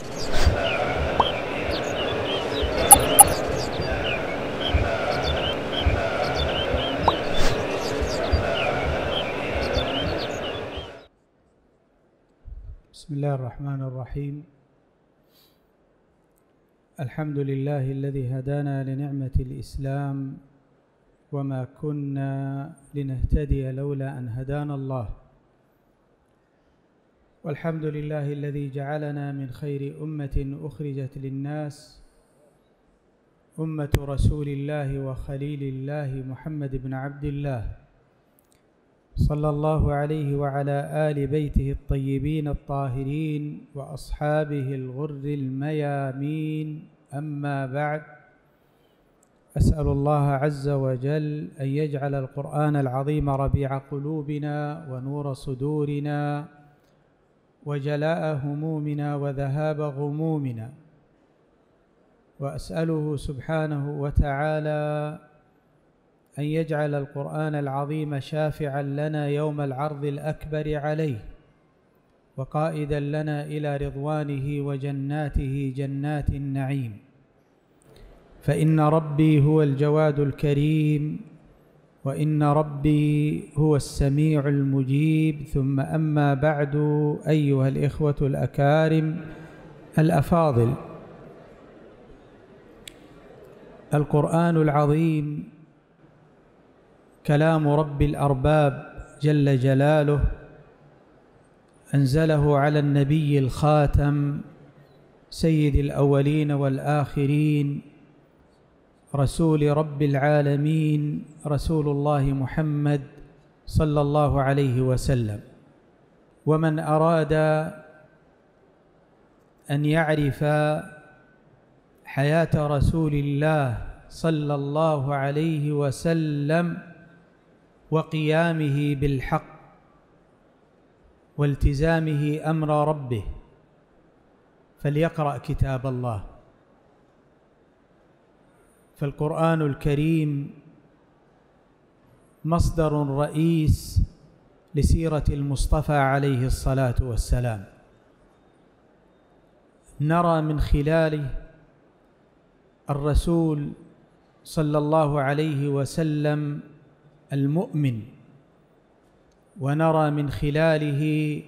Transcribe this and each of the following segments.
بسم الله الرحمن الرحيم الحمد لله الذي هدانا لنعمة الإسلام وما كنا لنهتدي لولا أن هدانا الله والحمد لله الذي جعلنا من خير أمة أخرجت للناس أمة رسول الله وخليل الله محمد بن عبد الله صلى الله عليه وعلى آل بيته الطيبين الطاهرين وأصحابه الغر الميامين أما بعد أسأل الله عز وجل أن يجعل القرآن العظيم ربيع قلوبنا ونور صدورنا وجلاء همومنا وذهاب غمومنا وأسأله سبحانه وتعالى أن يجعل القرآن العظيم شافعا لنا يوم العرض الأكبر عليه وقائدا لنا إلى رضوانه وجناته جنات النعيم فإن ربي هو الجواد الكريم وان ربي هو السميع المجيب ثم اما بعد ايها الاخوه الاكارم الافاضل القران العظيم كلام رب الارباب جل جلاله انزله على النبي الخاتم سيد الاولين والاخرين رسول رب العالمين رسول الله محمد صلى الله عليه وسلم ومن أراد أن يعرف حياة رسول الله صلى الله عليه وسلم وقيامه بالحق والتزامه أمر ربه فليقرأ كتاب الله فالقران الكريم مصدر رئيس لسيره المصطفى عليه الصلاه والسلام نرى من خلاله الرسول صلى الله عليه وسلم المؤمن ونرى من خلاله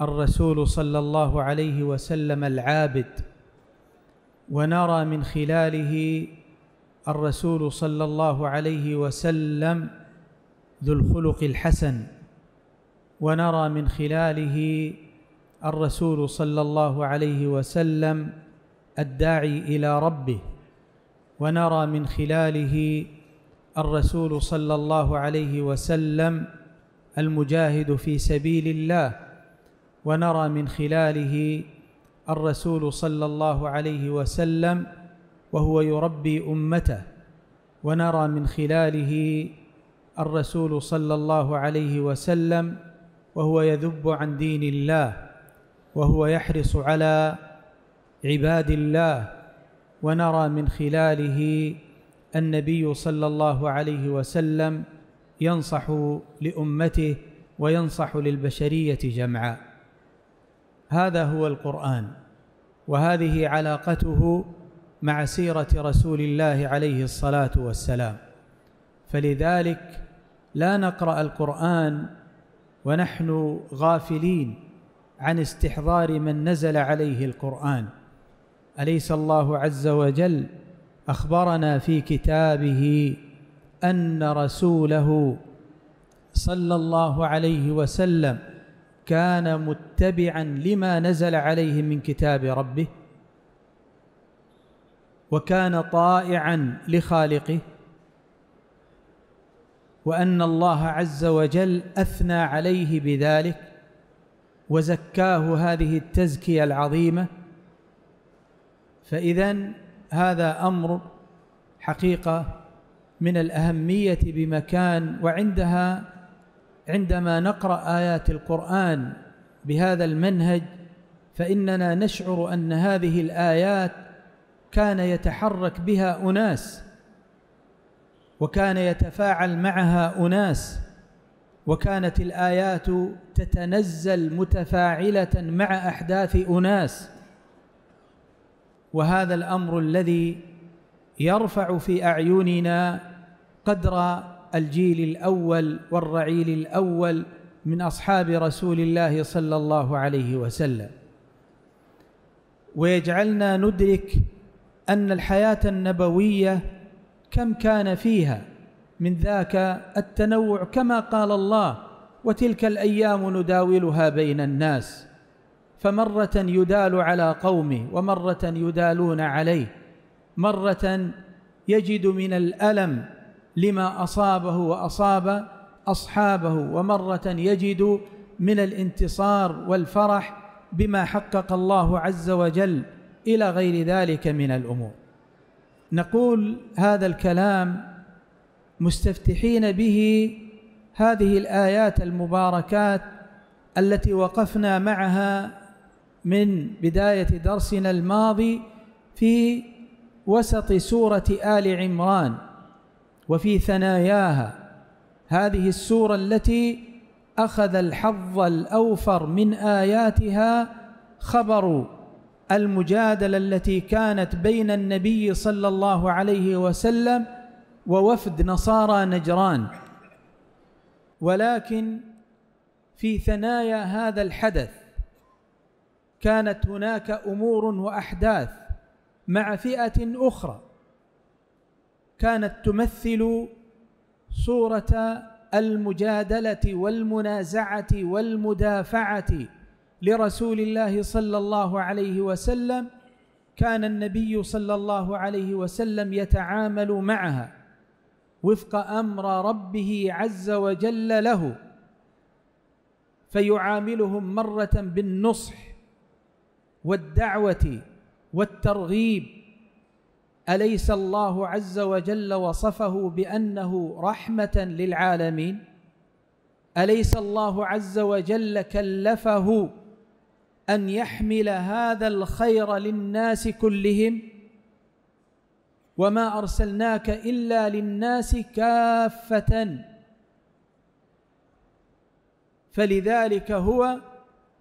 الرسول صلى الله عليه وسلم العابد ونرى من خلاله الرسول صلى الله عليه وسلم ذو الخلق الحسن ونرى من خلاله الرسول صلى الله عليه وسلم الداعي إلى ربه ونرى من خلاله الرسول صلى الله عليه وسلم المجاهد في سبيل الله ونرى من خلاله الرسول صلى الله عليه وسلم وهو يربي امته ونرى من خلاله الرسول صلى الله عليه وسلم وهو يذب عن دين الله وهو يحرص على عباد الله ونرى من خلاله النبي صلى الله عليه وسلم ينصح لامته وينصح للبشريه جمعاء هذا هو القران وهذه علاقته مع سيرة رسول الله عليه الصلاة والسلام فلذلك لا نقرأ القرآن ونحن غافلين عن استحضار من نزل عليه القرآن أليس الله عز وجل أخبرنا في كتابه أن رسوله صلى الله عليه وسلم كان متبعا لما نزل عليه من كتاب ربه وكان طائعا لخالقه وان الله عز وجل اثنى عليه بذلك وزكاه هذه التزكيه العظيمه فاذا هذا امر حقيقه من الاهميه بمكان وعندها عندما نقرا ايات القران بهذا المنهج فاننا نشعر ان هذه الايات كان يتحرك بها أناس وكان يتفاعل معها أناس وكانت الآيات تتنزل متفاعلة مع أحداث أناس وهذا الأمر الذي يرفع في أعيننا قدر الجيل الأول والرعيل الأول من أصحاب رسول الله صلى الله عليه وسلم ويجعلنا ندرك أن الحياة النبوية كم كان فيها من ذاك التنوع كما قال الله وتلك الأيام نداولها بين الناس فمرة يدال على قومه ومرة يدالون عليه مرة يجد من الألم لما أصابه وأصاب أصحابه ومرة يجد من الانتصار والفرح بما حقق الله عز وجل إلى غير ذلك من الأمور نقول هذا الكلام مستفتحين به هذه الآيات المباركات التي وقفنا معها من بداية درسنا الماضي في وسط سورة آل عمران وفي ثناياها هذه السورة التي أخذ الحظ الأوفر من آياتها خبر المجادله التي كانت بين النبي صلى الله عليه وسلم ووفد نصارى نجران ولكن في ثنايا هذا الحدث كانت هناك امور واحداث مع فئه اخرى كانت تمثل صوره المجادله والمنازعه والمدافعه لرسول الله صلى الله عليه وسلم كان النبي صلى الله عليه وسلم يتعامل معها وفق امر ربه عز وجل له فيعاملهم مره بالنصح والدعوه والترغيب اليس الله عز وجل وصفه بانه رحمه للعالمين اليس الله عز وجل كلفه أن يحمل هذا الخير للناس كلهم وما أرسلناك إلا للناس كافةً فلذلك هو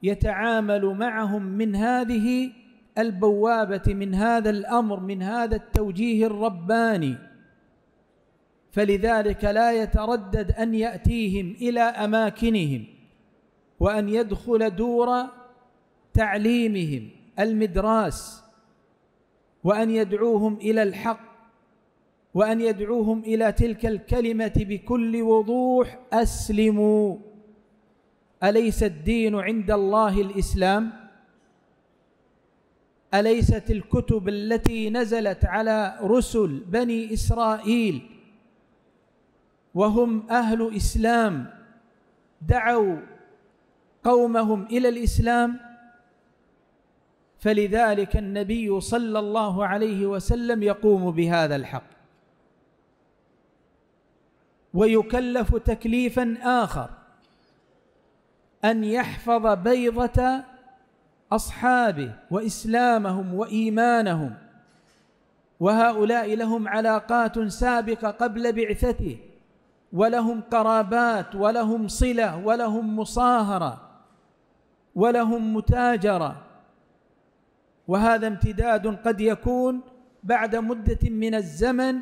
يتعامل معهم من هذه البوابة من هذا الأمر من هذا التوجيه الرباني فلذلك لا يتردد أن يأتيهم إلى أماكنهم وأن يدخل دور تعليمهم المدراس وان يدعوهم الى الحق وان يدعوهم الى تلك الكلمه بكل وضوح اسلموا اليس الدين عند الله الاسلام اليست الكتب التي نزلت على رسل بني اسرائيل وهم اهل اسلام دعوا قومهم الى الاسلام فلذلك النبي صلى الله عليه وسلم يقوم بهذا الحق ويكلف تكليفا آخر أن يحفظ بيضة أصحابه وإسلامهم وإيمانهم وهؤلاء لهم علاقات سابقة قبل بعثته ولهم قرابات ولهم صلة ولهم مصاهرة ولهم متاجرة وهذا امتداد قد يكون بعد مدة من الزمن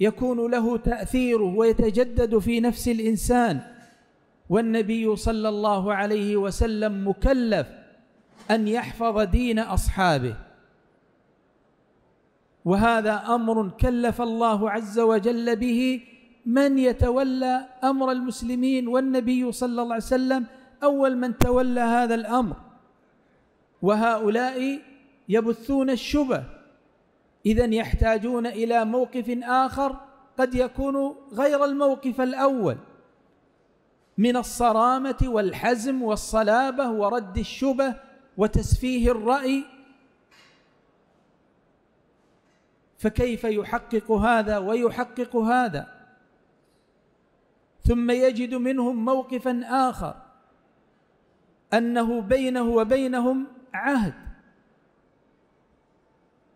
يكون له تأثيره ويتجدد في نفس الإنسان والنبي صلى الله عليه وسلم مكلف أن يحفظ دين أصحابه وهذا أمر كلف الله عز وجل به من يتولى أمر المسلمين والنبي صلى الله عليه وسلم أول من تولى هذا الأمر وهؤلاء يبثون الشبه إذا يحتاجون إلى موقف آخر قد يكون غير الموقف الأول من الصرامة والحزم والصلابة ورد الشبه وتسفيه الرأي فكيف يحقق هذا ويحقق هذا ثم يجد منهم موقفا آخر أنه بينه وبينهم عهد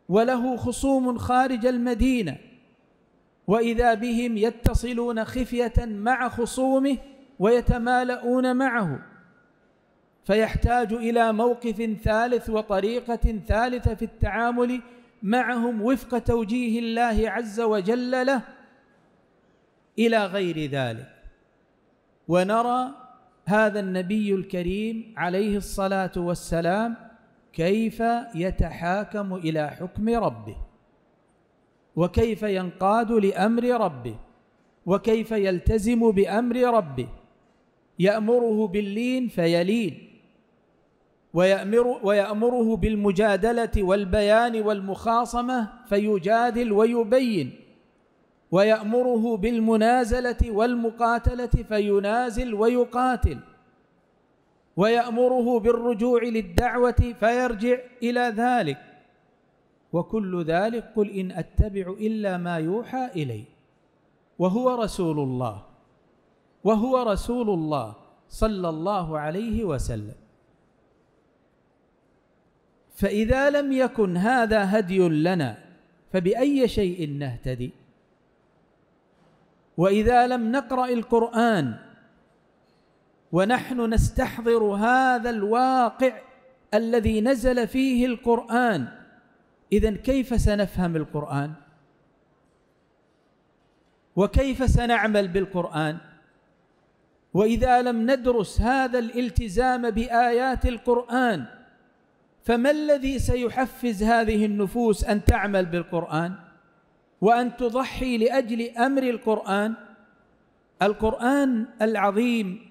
وله خصوم خارج المدينة وإذا بهم يتصلون خفية مع خصومه ويتمالؤون معه فيحتاج إلى موقف ثالث وطريقة ثالثة في التعامل معهم وفق توجيه الله عز وجل له إلى غير ذلك ونرى هذا النبي الكريم عليه الصلاة والسلام كيف يتحاكم إلى حكم ربه وكيف ينقاد لأمر ربه وكيف يلتزم بأمر ربه يأمره باللين فيلين ويأمر ويأمره بالمجادلة والبيان والمخاصمة فيجادل ويبين ويأمره بالمنازلة والمقاتلة فينازل ويقاتل ويأمره بالرجوع للدعوة فيرجع إلى ذلك وكل ذلك قل إن أتبع إلا ما يوحى إلي وهو رسول الله وهو رسول الله صلى الله عليه وسلم فإذا لم يكن هذا هدي لنا فبأي شيء نهتدي وإذا لم نقرأ القرآن ونحن نستحضر هذا الواقع الذي نزل فيه القرآن إذا كيف سنفهم القرآن؟ وكيف سنعمل بالقرآن؟ وإذا لم ندرس هذا الالتزام بآيات القرآن فما الذي سيحفز هذه النفوس أن تعمل بالقرآن؟ وأن تضحي لأجل أمر القرآن؟ القرآن العظيم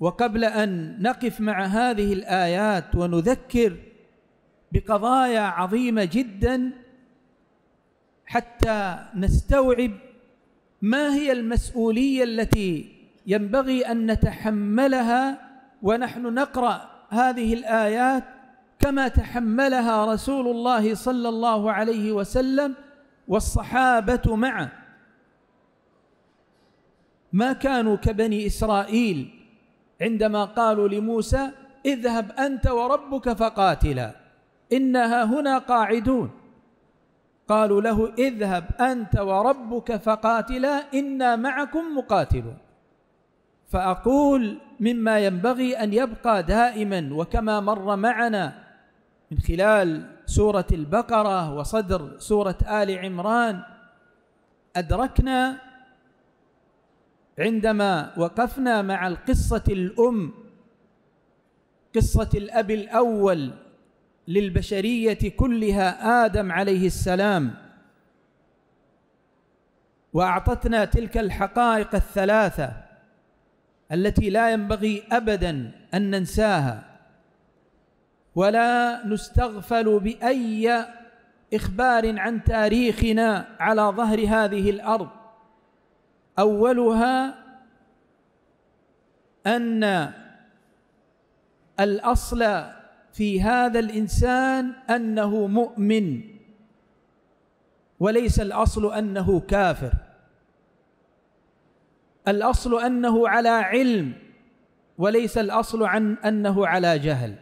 وقبل ان نقف مع هذه الايات ونذكر بقضايا عظيمه جدا حتى نستوعب ما هي المسؤوليه التي ينبغي ان نتحملها ونحن نقرا هذه الايات كما تحملها رسول الله صلى الله عليه وسلم والصحابه معه ما كانوا كبني اسرائيل عندما قالوا لموسى اذهب أنت وربك فقاتلا إنها هنا قاعدون قالوا له اذهب أنت وربك فقاتلا إنا معكم مقاتلون فأقول مما ينبغي أن يبقى دائما وكما مر معنا من خلال سورة البقرة وصدر سورة آل عمران أدركنا عندما وقفنا مع القصة الأم قصة الأب الأول للبشرية كلها آدم عليه السلام وأعطتنا تلك الحقائق الثلاثة التي لا ينبغي أبدا أن ننساها ولا نستغفل بأي إخبار عن تاريخنا على ظهر هذه الأرض اولها ان الاصل في هذا الانسان انه مؤمن وليس الاصل انه كافر الاصل انه على علم وليس الاصل عن انه على جهل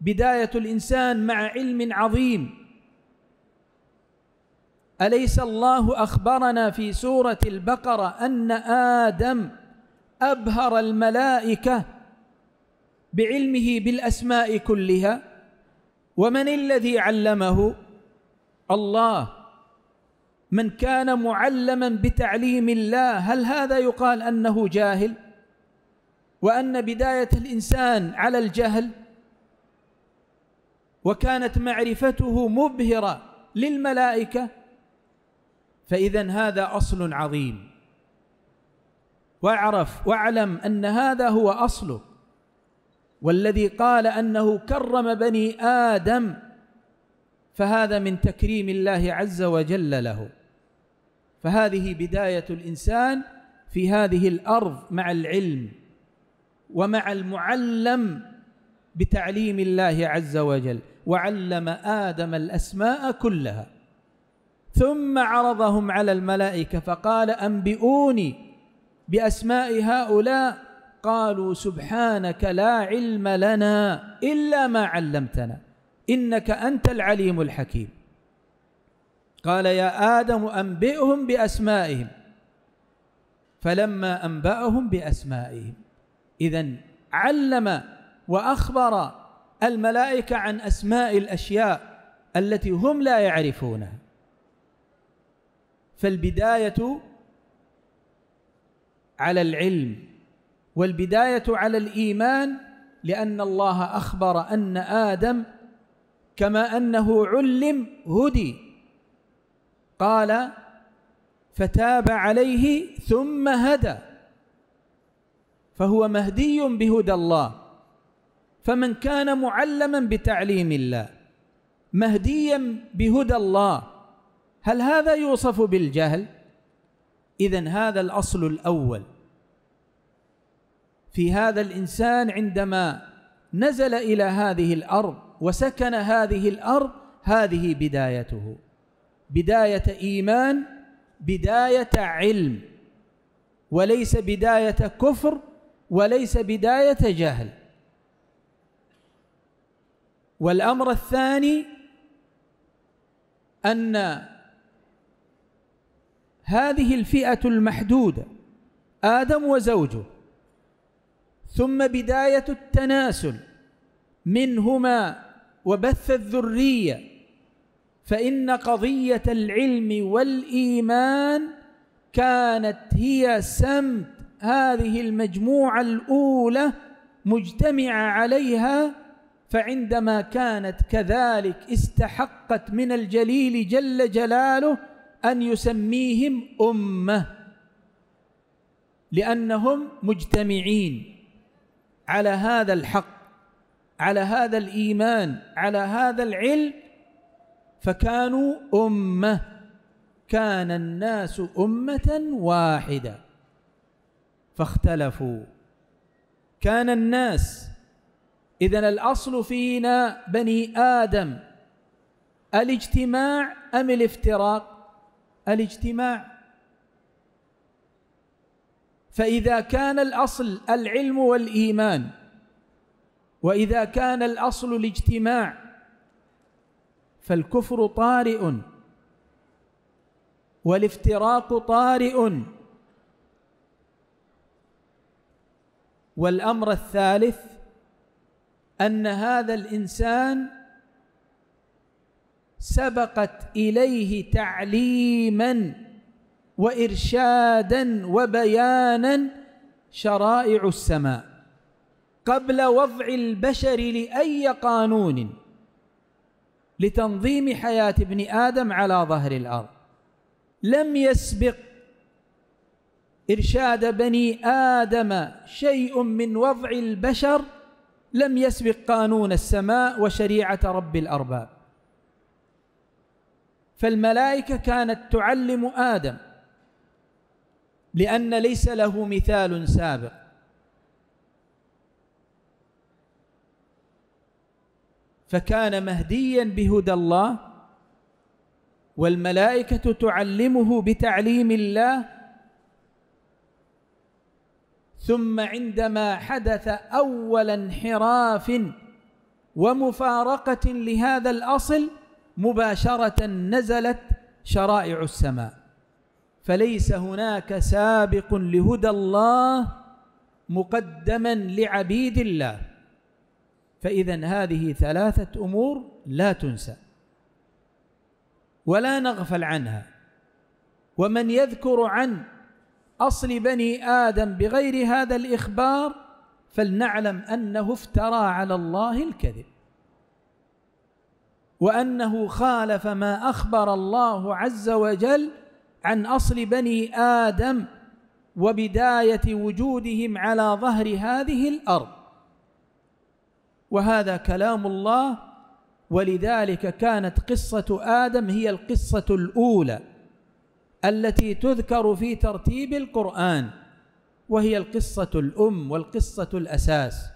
بدايه الانسان مع علم عظيم أليس الله أخبرنا في سورة البقرة أن آدم أبهر الملائكة بعلمه بالأسماء كلها ومن الذي علمه الله من كان معلما بتعليم الله هل هذا يقال أنه جاهل وأن بداية الإنسان على الجهل وكانت معرفته مبهرة للملائكة فإذا هذا أصل عظيم واعرف واعلم أن هذا هو أصله والذي قال أنه كرم بني آدم فهذا من تكريم الله عز وجل له فهذه بداية الإنسان في هذه الأرض مع العلم ومع المعلم بتعليم الله عز وجل وعلم آدم الأسماء كلها ثم عرضهم على الملائكة فقال أنبئوني بأسماء هؤلاء قالوا سبحانك لا علم لنا إلا ما علمتنا إنك أنت العليم الحكيم قال يا آدم أنبئهم بأسمائهم فلما أنبأهم بأسمائهم إذا علم وأخبر الملائكة عن أسماء الأشياء التي هم لا يعرفونها فالبداية على العلم والبداية على الإيمان لأن الله أخبر أن آدم كما أنه علم هدي قال فتاب عليه ثم هدى فهو مهدي بهدى الله فمن كان معلما بتعليم الله مهديا بهدى الله هل هذا يوصف بالجهل إذا هذا الأصل الأول في هذا الإنسان عندما نزل إلى هذه الأرض وسكن هذه الأرض هذه بدايته بداية إيمان بداية علم وليس بداية كفر وليس بداية جهل والأمر الثاني أن هذه الفئة المحدودة آدم وزوجه ثم بداية التناسل منهما وبث الذرية فإن قضية العلم والإيمان كانت هي سمت هذه المجموعة الأولى مجتمعة عليها فعندما كانت كذلك استحقت من الجليل جل جلاله أن يسميهم أمة لأنهم مجتمعين على هذا الحق على هذا الإيمان على هذا العلم فكانوا أمة كان الناس أمة واحدة فاختلفوا كان الناس إذا الأصل فينا بني آدم الاجتماع أم الافتراق الاجتماع فإذا كان الأصل العلم والإيمان وإذا كان الأصل الاجتماع فالكفر طارئ والافتراق طارئ والأمر الثالث أن هذا الإنسان سبقت اليه تعليما وارشادا وبيانا شرائع السماء قبل وضع البشر لاي قانون لتنظيم حياه ابن ادم على ظهر الارض لم يسبق ارشاد بني ادم شيء من وضع البشر لم يسبق قانون السماء وشريعه رب الارباب فالملائكة كانت تعلم آدم لأن ليس له مثال سابق فكان مهديا بهدى الله والملائكة تعلمه بتعليم الله ثم عندما حدث أول انحراف ومفارقة لهذا الأصل مباشرة نزلت شرائع السماء فليس هناك سابق لهدى الله مقدما لعبيد الله فإذا هذه ثلاثة أمور لا تنسى ولا نغفل عنها ومن يذكر عن أصل بني آدم بغير هذا الإخبار فلنعلم أنه افترى على الله الكذب وأنه خالف ما أخبر الله عز وجل عن أصل بني آدم وبداية وجودهم على ظهر هذه الأرض وهذا كلام الله ولذلك كانت قصة آدم هي القصة الأولى التي تذكر في ترتيب القرآن وهي القصة الأم والقصة الأساس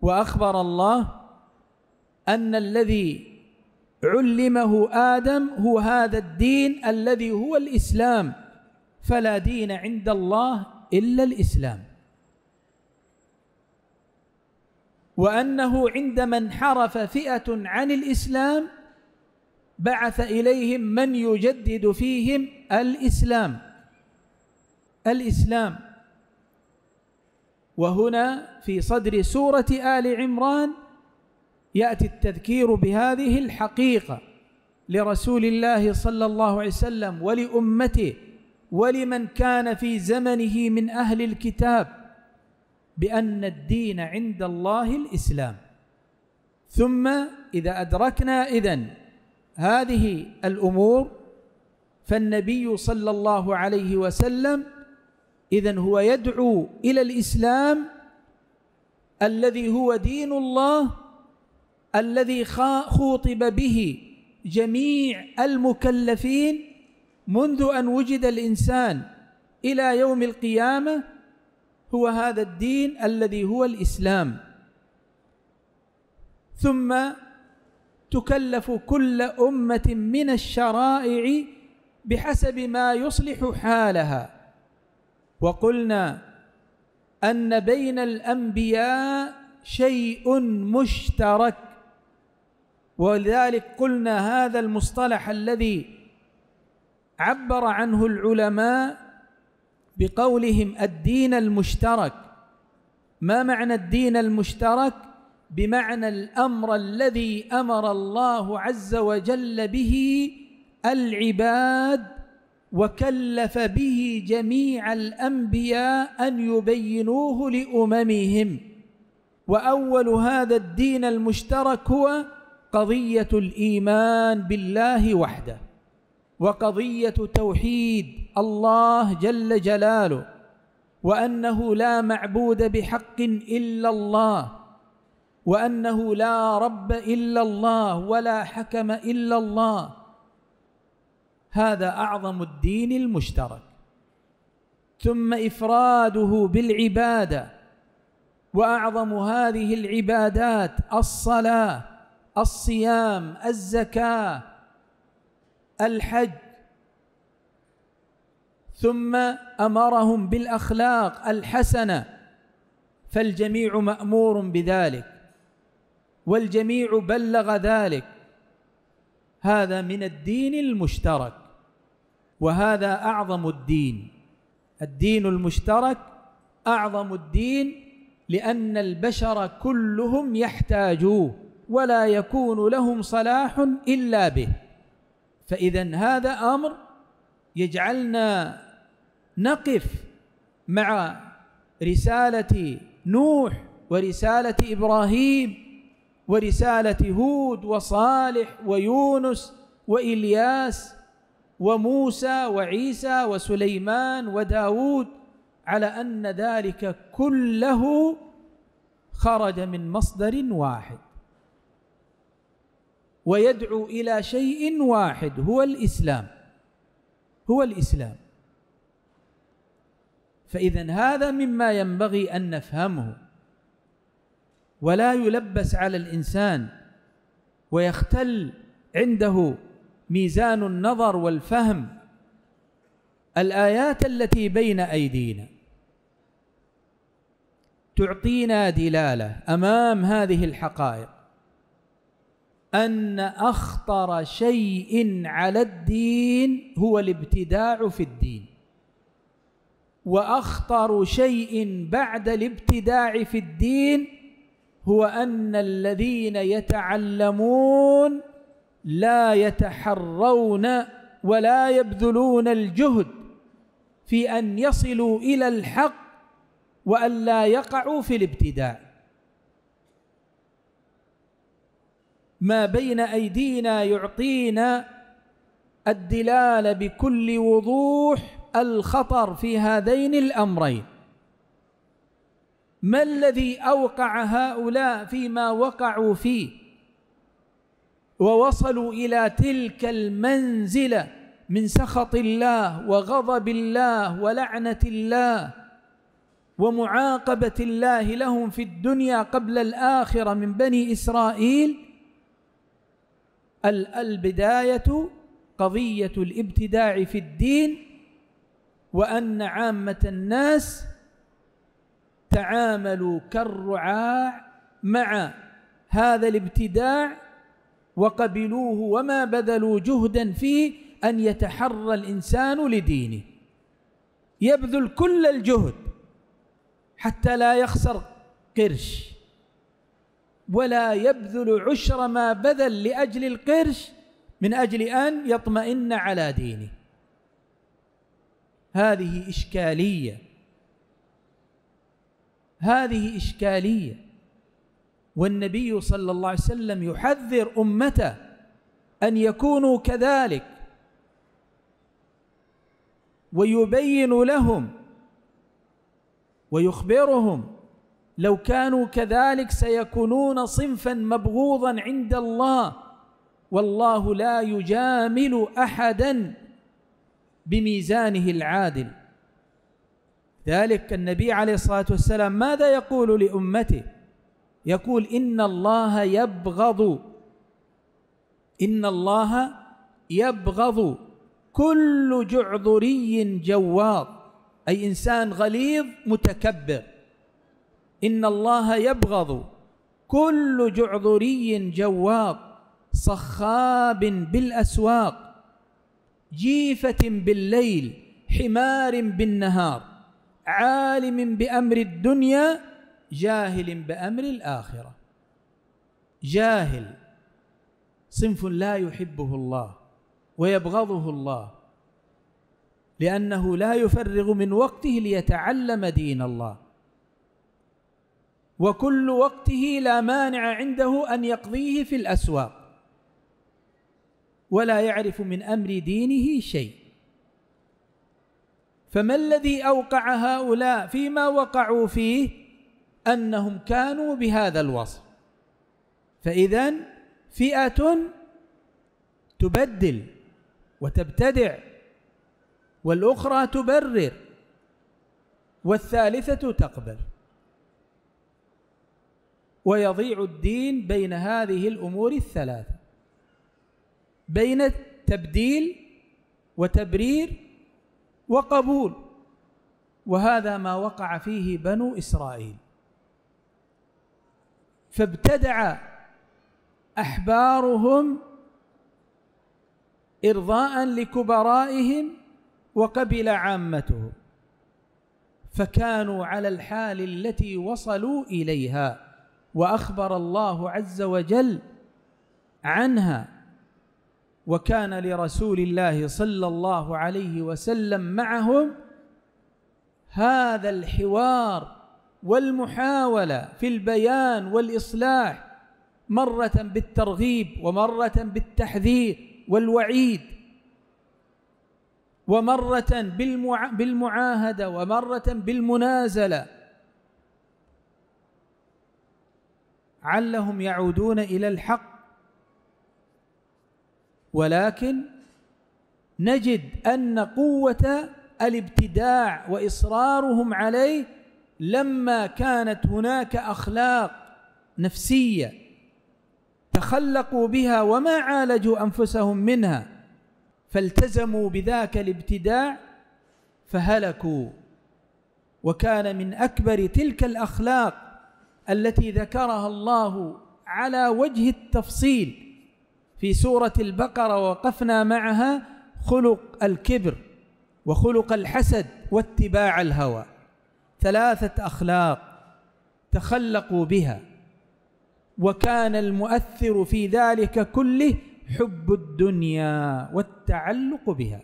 وأخبر الله أن الذي علمه آدم هو هذا الدين الذي هو الإسلام فلا دين عند الله إلا الإسلام وأنه عندما انحرف فئة عن الإسلام بعث إليهم من يجدد فيهم الإسلام الإسلام وهنا في صدر سورة آل عمران ياتي التذكير بهذه الحقيقه لرسول الله صلى الله عليه وسلم ولامته ولمن كان في زمنه من اهل الكتاب بان الدين عند الله الاسلام ثم اذا ادركنا اذن هذه الامور فالنبي صلى الله عليه وسلم اذن هو يدعو الى الاسلام الذي هو دين الله الذي خوطب به جميع المكلفين منذ أن وجد الإنسان إلى يوم القيامة هو هذا الدين الذي هو الإسلام ثم تكلف كل أمة من الشرائع بحسب ما يصلح حالها وقلنا أن بين الأنبياء شيء مشترك ولذلك قلنا هذا المصطلح الذي عبر عنه العلماء بقولهم الدين المشترك ما معنى الدين المشترك بمعنى الامر الذي امر الله عز وجل به العباد وكلف به جميع الانبياء ان يبينوه لاممهم واول هذا الدين المشترك هو قضية الإيمان بالله وحده وقضية توحيد الله جل جلاله وأنه لا معبود بحق إلا الله وأنه لا رب إلا الله ولا حكم إلا الله هذا أعظم الدين المشترك ثم إفراده بالعبادة وأعظم هذه العبادات الصلاة الصيام الزكاه الحج ثم امرهم بالاخلاق الحسنه فالجميع مامور بذلك والجميع بلغ ذلك هذا من الدين المشترك وهذا اعظم الدين الدين المشترك اعظم الدين لان البشر كلهم يحتاجوه ولا يكون لهم صلاح إلا به فإذا هذا أمر يجعلنا نقف مع رسالة نوح ورسالة إبراهيم ورسالة هود وصالح ويونس وإلياس وموسى وعيسى وسليمان وداود على أن ذلك كله خرج من مصدر واحد ويدعو إلى شيء واحد هو الإسلام هو الإسلام فإذا هذا مما ينبغي أن نفهمه ولا يلبس على الإنسان ويختل عنده ميزان النظر والفهم الآيات التي بين أيدينا تعطينا دلالة أمام هذه الحقائق أن أخطر شيء على الدين هو الابتداع في الدين وأخطر شيء بعد الابتداع في الدين هو أن الذين يتعلمون لا يتحرون ولا يبذلون الجهد في أن يصلوا إلى الحق وأن لا يقعوا في الابتداع ما بين أيدينا يعطينا الدلال بكل وضوح الخطر في هذين الأمرين ما الذي أوقع هؤلاء فيما وقعوا فيه ووصلوا إلى تلك المنزلة من سخط الله وغضب الله ولعنة الله ومعاقبة الله لهم في الدنيا قبل الآخرة من بني إسرائيل البداية قضية الابتداع في الدين وأن عامة الناس تعاملوا كالرعاع مع هذا الابتداع وقبلوه وما بذلوا جهدا فيه أن يتحرى الإنسان لدينه يبذل كل الجهد حتى لا يخسر قرش ولا يبذل عشر ما بذل لأجل القرش من أجل أن يطمئن على دينه هذه إشكالية هذه إشكالية والنبي صلى الله عليه وسلم يحذر أمته أن يكونوا كذلك ويبين لهم ويخبرهم لو كانوا كذلك سيكونون صنفا مبغوضا عند الله والله لا يجامل احدا بميزانه العادل ذلك النبي عليه الصلاه والسلام ماذا يقول لامته يقول ان الله يبغض ان الله يبغض كل جعذري جواض اي انسان غليظ متكبر إن الله يبغض كل جعذري جواق صخاب بالأسواق جيفة بالليل حمار بالنهار عالم بأمر الدنيا جاهل بأمر الآخرة جاهل صنف لا يحبه الله ويبغضه الله لأنه لا يفرغ من وقته ليتعلم دين الله وكل وقته لا مانع عنده أن يقضيه في الأسواق ولا يعرف من أمر دينه شيء فما الذي أوقع هؤلاء فيما وقعوا فيه أنهم كانوا بهذا الوصف فإذا فئة تبدل وتبتدع والأخرى تبرر والثالثة تقبل ويضيع الدين بين هذه الأمور الثلاثة بين تبديل وتبرير وقبول وهذا ما وقع فيه بنو إسرائيل فابتدع أحبارهم إرضاء لكبرائهم وقبل عامتهم فكانوا على الحال التي وصلوا إليها واخبر الله عز وجل عنها وكان لرسول الله صلى الله عليه وسلم معهم هذا الحوار والمحاوله في البيان والاصلاح مره بالترغيب ومره بالتحذير والوعيد ومره بالمعاهده ومره بالمنازله علهم يعودون إلى الحق ولكن نجد أن قوة الابتداع وإصرارهم عليه لما كانت هناك أخلاق نفسية تخلقوا بها وما عالجوا أنفسهم منها فالتزموا بذاك الابتداع فهلكوا وكان من أكبر تلك الأخلاق التي ذكرها الله على وجه التفصيل في سورة البقرة وقفنا معها خلق الكبر وخلق الحسد واتباع الهوى ثلاثة أخلاق تخلقوا بها وكان المؤثر في ذلك كله حب الدنيا والتعلق بها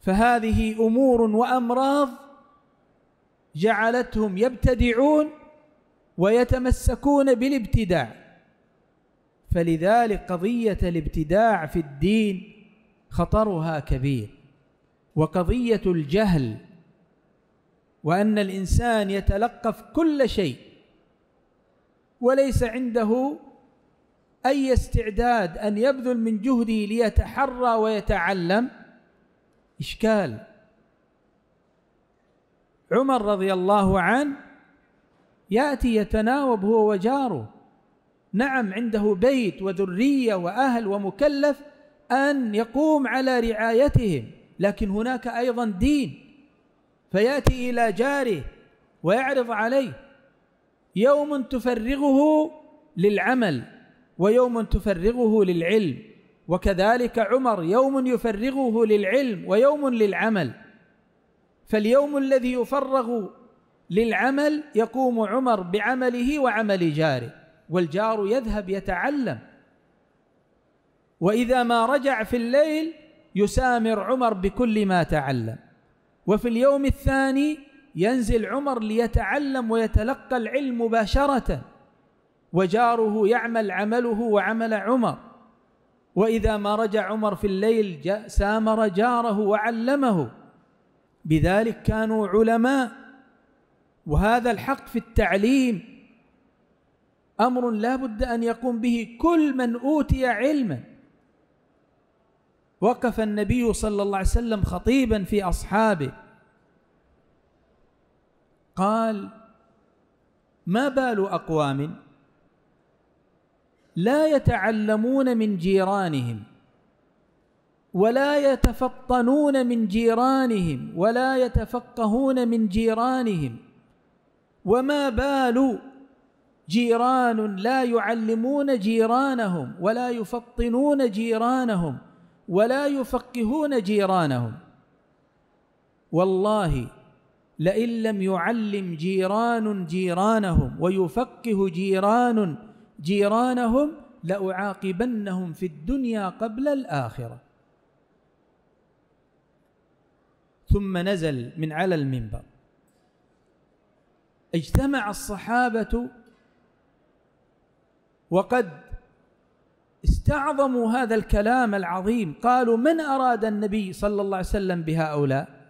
فهذه أمور وأمراض جعلتهم يبتدعون ويتمسكون بالابتداع فلذلك قضية الابتداع في الدين خطرها كبير وقضية الجهل وأن الإنسان يتلقف كل شيء وليس عنده أي استعداد أن يبذل من جهده ليتحرى ويتعلم إشكال عمر رضي الله عنه يأتي يتناوب هو وجاره نعم عنده بيت وذرية وأهل ومكلف أن يقوم على رعايتهم لكن هناك أيضا دين فيأتي إلى جاره ويعرض عليه يوم تفرغه للعمل ويوم تفرغه للعلم وكذلك عمر يوم يفرغه للعلم ويوم للعمل فاليوم الذي يفرغ للعمل يقوم عمر بعمله وعمل جاره والجار يذهب يتعلم واذا ما رجع في الليل يسامر عمر بكل ما تعلم وفي اليوم الثاني ينزل عمر ليتعلم ويتلقى العلم مباشره وجاره يعمل عمله وعمل عمر واذا ما رجع عمر في الليل سامر جاره وعلمه بذلك كانوا علماء وهذا الحق في التعليم امر لا بد ان يقوم به كل من اوتي علما وقف النبي صلى الله عليه وسلم خطيبا في اصحابه قال ما بال اقوام لا يتعلمون من جيرانهم ولا يتفطنون من جيرانهم ولا يتفقهون من جيرانهم وما بال جيران لا يعلمون جيرانهم ولا يفطنون جيرانهم ولا يفقهون جيرانهم والله لئن لم يعلم جيران جيرانهم ويفقه جيران جيرانهم لأعاقبنهم في الدنيا قبل الآخرة ثم نزل من على المنبر اجتمع الصحابة وقد استعظموا هذا الكلام العظيم قالوا من أراد النبي صلى الله عليه وسلم بهؤلاء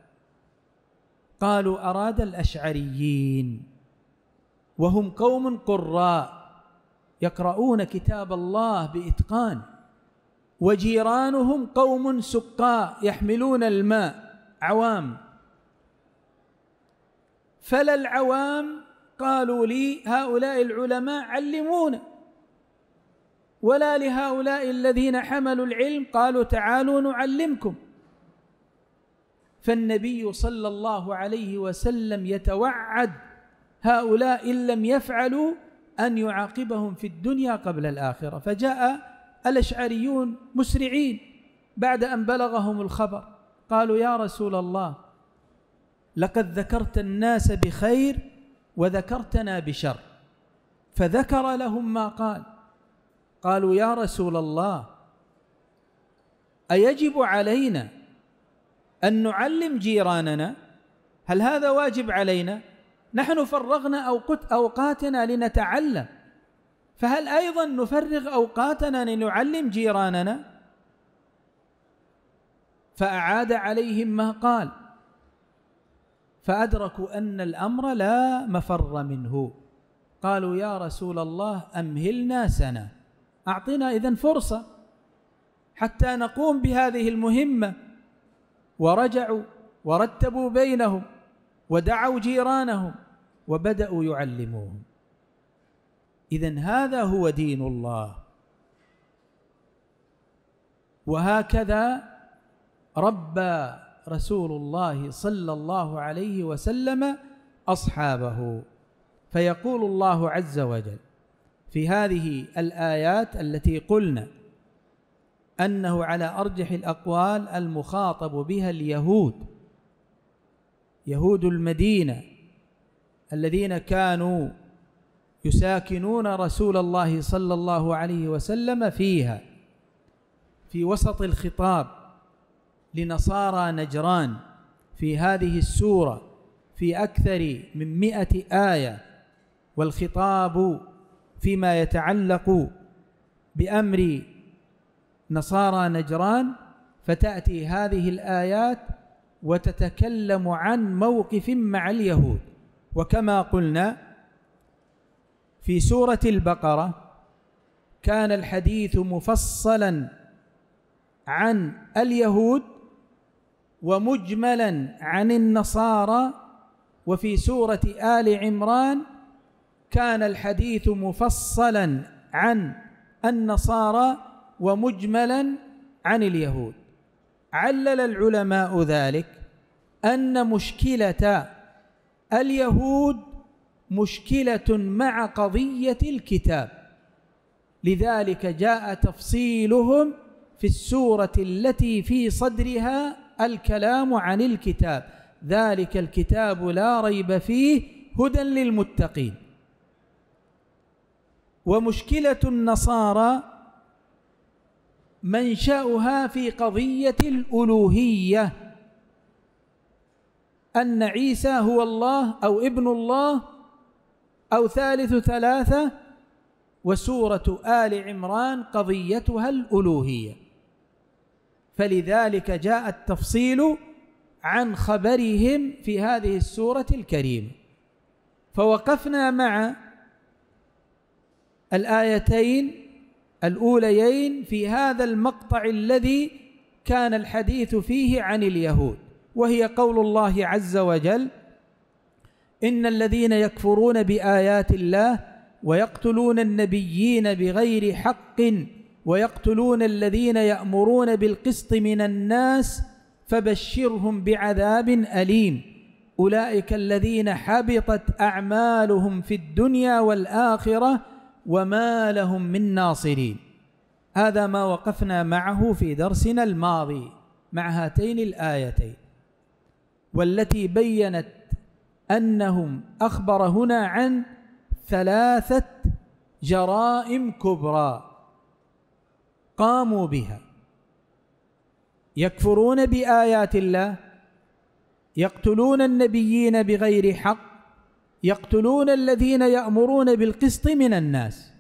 قالوا أراد الأشعريين وهم قوم قراء يقرؤون كتاب الله بإتقان وجيرانهم قوم سقاء يحملون الماء عوام فلا العوام قالوا لي هؤلاء العلماء علمونا ولا لهؤلاء الذين حملوا العلم قالوا تعالوا نعلمكم فالنبي صلى الله عليه وسلم يتوعد هؤلاء ان لم يفعلوا ان يعاقبهم في الدنيا قبل الاخره فجاء الاشعريون مسرعين بعد ان بلغهم الخبر قالوا يا رسول الله لقد ذكرت الناس بخير وذكرتنا بشر فذكر لهم ما قال قالوا يا رسول الله أيجب علينا أن نعلم جيراننا هل هذا واجب علينا نحن فرغنا أوقاتنا لنتعلم فهل أيضا نفرغ أوقاتنا لنعلم جيراننا فأعاد عليهم ما قال فأدركوا أن الأمر لا مفر منه قالوا يا رسول الله أمهلنا سنة أعطنا إذن فرصة حتى نقوم بهذه المهمة ورجعوا ورتبوا بينهم ودعوا جيرانهم وبدأوا يعلموهم إذا هذا هو دين الله وهكذا ربى رسول الله صلى الله عليه وسلم أصحابه فيقول الله عز وجل في هذه الآيات التي قلنا أنه على أرجح الأقوال المخاطب بها اليهود يهود المدينة الذين كانوا يساكنون رسول الله صلى الله عليه وسلم فيها في وسط الخطاب لنصارى نجران في هذه السورة في أكثر من مئة آية والخطاب فيما يتعلق بأمر نصارى نجران فتأتي هذه الآيات وتتكلم عن موقف مع اليهود وكما قلنا في سورة البقرة كان الحديث مفصلا عن اليهود ومجملا عن النصارى وفي سورة آل عمران كان الحديث مفصلا عن النصارى ومجملا عن اليهود علل العلماء ذلك أن مشكلة اليهود مشكلة مع قضية الكتاب لذلك جاء تفصيلهم في السورة التي في صدرها الكلام عن الكتاب ذلك الكتاب لا ريب فيه هدى للمتقين ومشكلة النصارى منشأها في قضية الألوهية أن عيسى هو الله أو ابن الله أو ثالث ثلاثة وسورة آل عمران قضيتها الألوهية فلذلك جاء التفصيل عن خبرهم في هذه السورة الكريمة فوقفنا مع الآيتين الأوليين في هذا المقطع الذي كان الحديث فيه عن اليهود وهي قول الله عز وجل إن الذين يكفرون بآيات الله ويقتلون النبيين بغير حق ويقتلون الذين يأمرون بالقسط من الناس فبشرهم بعذاب أليم أولئك الذين حبطت أعمالهم في الدنيا والآخرة وما لهم من ناصرين هذا ما وقفنا معه في درسنا الماضي مع هاتين الآيتين والتي بينت أنهم أخبر هنا عن ثلاثة جرائم كبرى قاموا بها يكفرون بايات الله يقتلون النبيين بغير حق يقتلون الذين يامرون بالقسط من الناس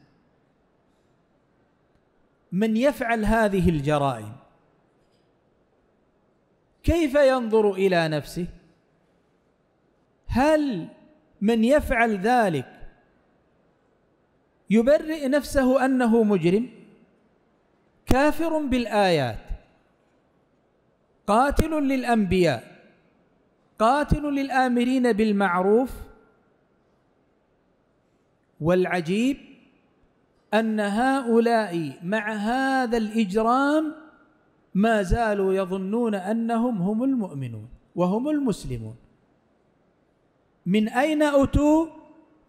من يفعل هذه الجرائم كيف ينظر الى نفسه هل من يفعل ذلك يبرئ نفسه انه مجرم كافر بالآيات قاتل للأنبياء قاتل للآمرين بالمعروف والعجيب أن هؤلاء مع هذا الإجرام ما زالوا يظنون أنهم هم المؤمنون وهم المسلمون من أين أتوا؟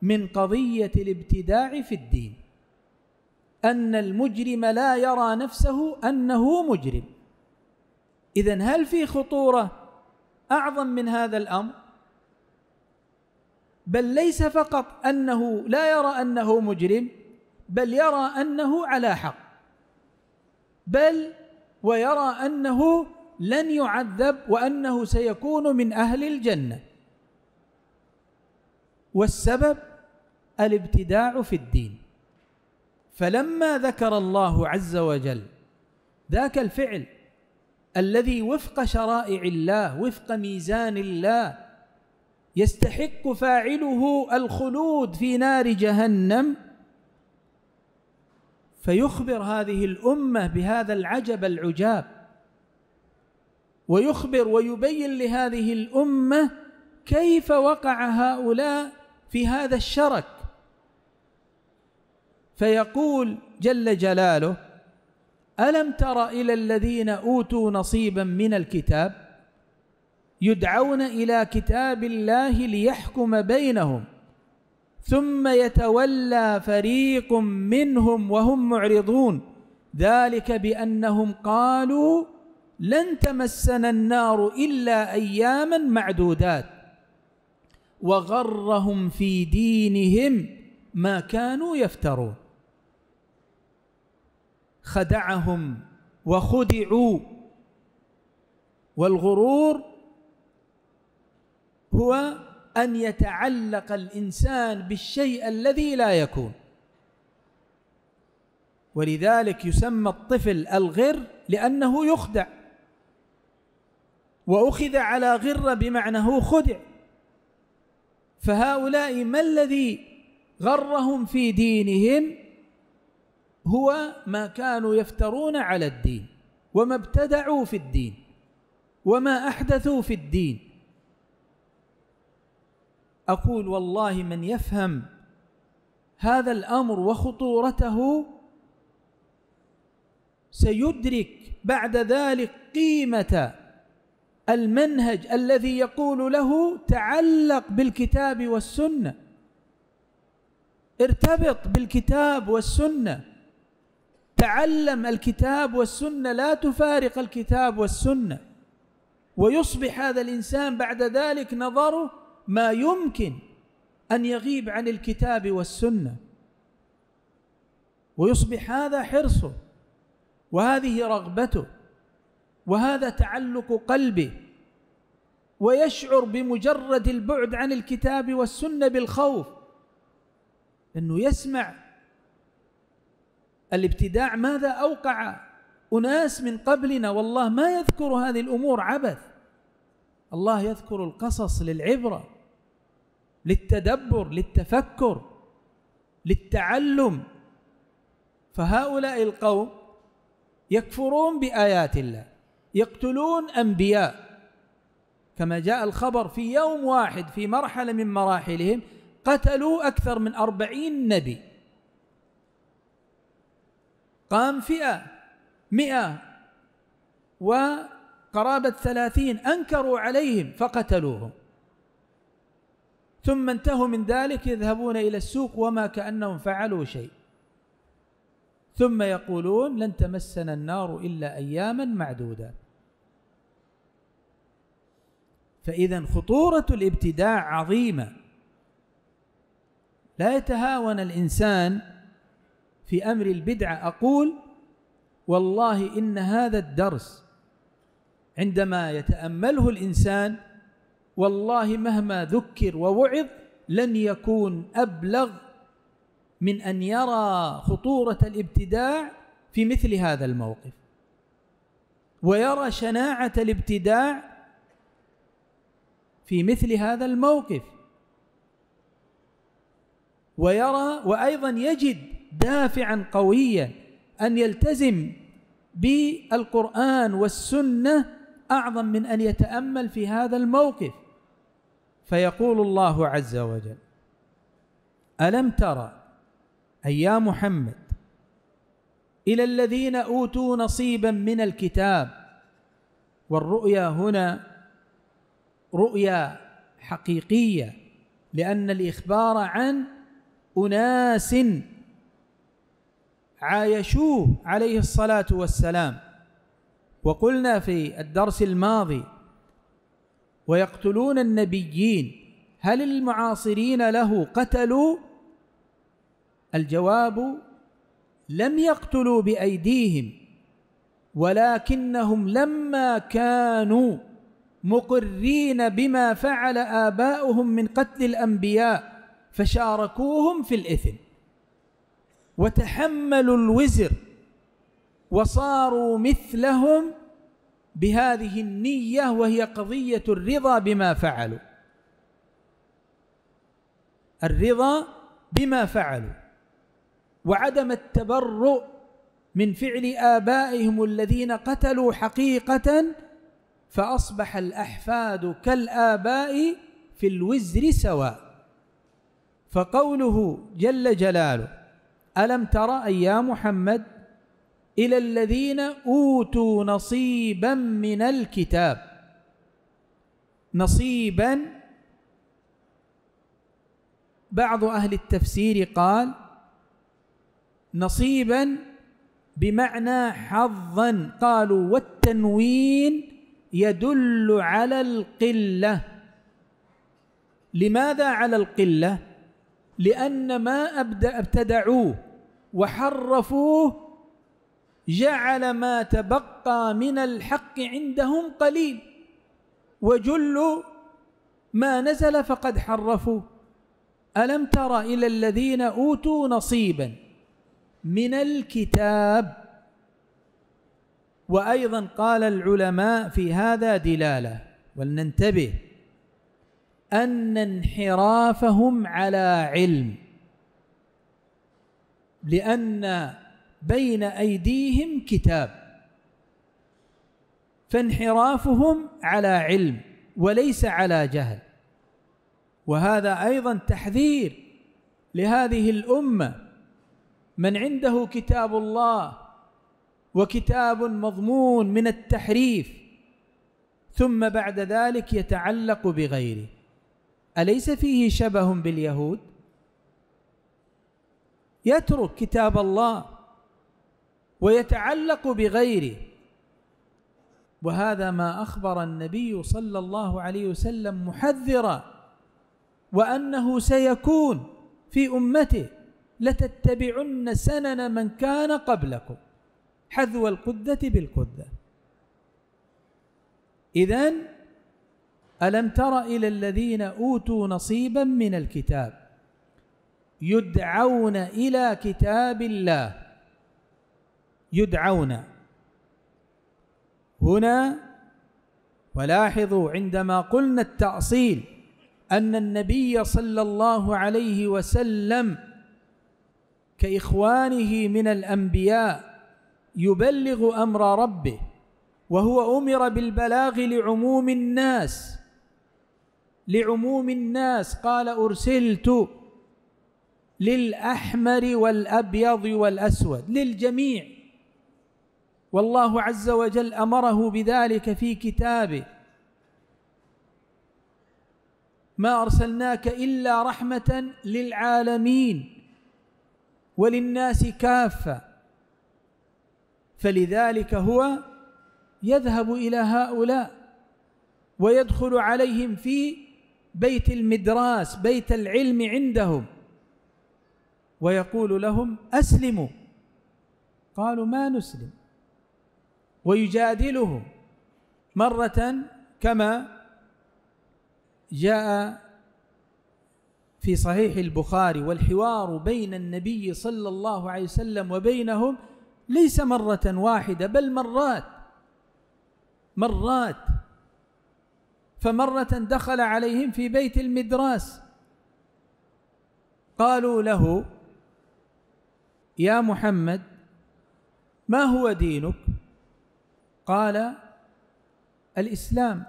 من قضية الابتداع في الدين أن المجرم لا يرى نفسه أنه مجرم إذا هل في خطورة أعظم من هذا الأمر؟ بل ليس فقط أنه لا يرى أنه مجرم بل يرى أنه على حق بل ويرى أنه لن يعذب وأنه سيكون من أهل الجنة والسبب الابتداع في الدين فلما ذكر الله عز وجل ذاك الفعل الذي وفق شرائع الله وفق ميزان الله يستحق فاعله الخلود في نار جهنم فيخبر هذه الامه بهذا العجب العجاب ويخبر ويبين لهذه الامه كيف وقع هؤلاء في هذا الشرك فيقول جل جلاله ألم تر إلى الذين أوتوا نصيبا من الكتاب يدعون إلى كتاب الله ليحكم بينهم ثم يتولى فريق منهم وهم معرضون ذلك بأنهم قالوا لن تمسنا النار إلا أياما معدودات وغرهم في دينهم ما كانوا يفترون خدعهم وخدعوا والغرور هو أن يتعلق الإنسان بالشيء الذي لا يكون ولذلك يسمى الطفل الغر لأنه يخدع وأخذ على غر بمعنى هو خدع فهؤلاء ما الذي غرهم في دينهم هو ما كانوا يفترون على الدين وما ابتدعوا في الدين وما احدثوا في الدين اقول والله من يفهم هذا الامر وخطورته سيدرك بعد ذلك قيمه المنهج الذي يقول له تعلق بالكتاب والسنه ارتبط بالكتاب والسنه تعلم الكتاب والسنة لا تفارق الكتاب والسنة ويصبح هذا الإنسان بعد ذلك نظره ما يمكن أن يغيب عن الكتاب والسنة ويصبح هذا حرصه وهذه رغبته وهذا تعلق قلبه ويشعر بمجرد البعد عن الكتاب والسنة بالخوف أنه يسمع الابتداع ماذا أوقع أناس من قبلنا والله ما يذكر هذه الأمور عبث الله يذكر القصص للعبرة للتدبر للتفكر للتعلم فهؤلاء القوم يكفرون بآيات الله يقتلون أنبياء كما جاء الخبر في يوم واحد في مرحلة من مراحلهم قتلوا أكثر من أربعين نبي قام فئة مئة وقرابة ثلاثين أنكروا عليهم فقتلوهم ثم انتهوا من ذلك يذهبون إلى السوق وما كأنهم فعلوا شيء ثم يقولون لن تمسنا النار إلا أياما معدودة فإذا خطورة الابتداع عظيمة لا يتهاون الإنسان في أمر البدعة أقول والله إن هذا الدرس عندما يتأمله الإنسان والله مهما ذكر ووعظ لن يكون أبلغ من أن يرى خطورة الابتداع في مثل هذا الموقف ويرى شناعة الابتداع في مثل هذا الموقف ويرى وأيضا يجد دافعا قويا أن يلتزم بالقرآن والسنة أعظم من أن يتأمل في هذا الموقف فيقول الله عز وجل ألم ترى أي يا محمد إلى الذين أوتوا نصيبا من الكتاب والرؤيا هنا رؤيا حقيقية لأن الإخبار عن أناس عايشوه عليه الصلاة والسلام وقلنا في الدرس الماضي ويقتلون النبيين هل المعاصرين له قتلوا الجواب لم يقتلوا بأيديهم ولكنهم لما كانوا مقرين بما فعل آباؤهم من قتل الأنبياء فشاركوهم في الإثم وتحملوا الوزر وصاروا مثلهم بهذه النية وهي قضية الرضا بما فعلوا الرضا بما فعلوا وعدم التبرؤ من فعل آبائهم الذين قتلوا حقيقة فأصبح الأحفاد كالآباء في الوزر سواء فقوله جل جلاله ألم تر أي يا محمد إلى الذين أوتوا نصيبا من الكتاب نصيبا بعض أهل التفسير قال نصيبا بمعنى حظا قالوا والتنوين يدل على القله لماذا على القله لأن ما ابتدعوه وحرفوه جعل ما تبقى من الحق عندهم قليل وجل ما نزل فقد حرفوه ألم تر إلى الذين أوتوا نصيبا من الكتاب وأيضا قال العلماء في هذا دلالة ولننتبه أن انحرافهم على علم لأن بين أيديهم كتاب فانحرافهم على علم وليس على جهل وهذا أيضا تحذير لهذه الأمة من عنده كتاب الله وكتاب مضمون من التحريف ثم بعد ذلك يتعلق بغيره أليس فيه شبه باليهود يترك كتاب الله ويتعلق بغيره وهذا ما أخبر النبي صلى الله عليه وسلم محذرا وأنه سيكون في أمته لتتبعن سنن من كان قبلكم حذو القدة بالقدة إذن ألم تر إلى الذين أوتوا نصيبا من الكتاب يدعون إلى كتاب الله يدعون هنا ولاحظوا عندما قلنا التأصيل أن النبي صلى الله عليه وسلم كإخوانه من الأنبياء يبلغ أمر ربه وهو أمر بالبلاغ لعموم الناس لعموم الناس قال أرسلت للأحمر والأبيض والأسود للجميع والله عز وجل أمره بذلك في كتابه ما أرسلناك إلا رحمة للعالمين وللناس كافة فلذلك هو يذهب إلى هؤلاء ويدخل عليهم في بيت المدراس بيت العلم عندهم ويقول لهم اسلموا قالوا ما نسلم ويجادلهم مره كما جاء في صحيح البخاري والحوار بين النبي صلى الله عليه وسلم وبينهم ليس مره واحده بل مرات مرات فمرة دخل عليهم في بيت المدراس قالوا له يا محمد ما هو دينك قال الإسلام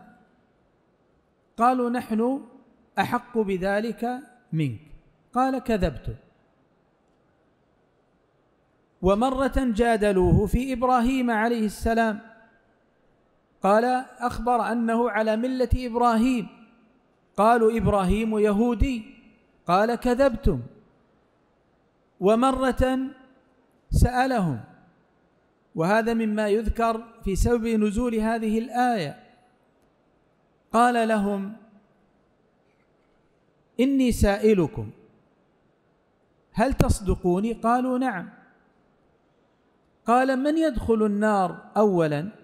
قالوا نحن أحق بذلك منك قال كذبت ومرة جادلوه في إبراهيم عليه السلام قال أخبر أنه على ملة إبراهيم قالوا إبراهيم يهودي قال كذبتم ومرة سألهم وهذا مما يذكر في سبب نزول هذه الآية قال لهم إني سائلكم هل تصدقوني؟ قالوا نعم قال من يدخل النار أولاً؟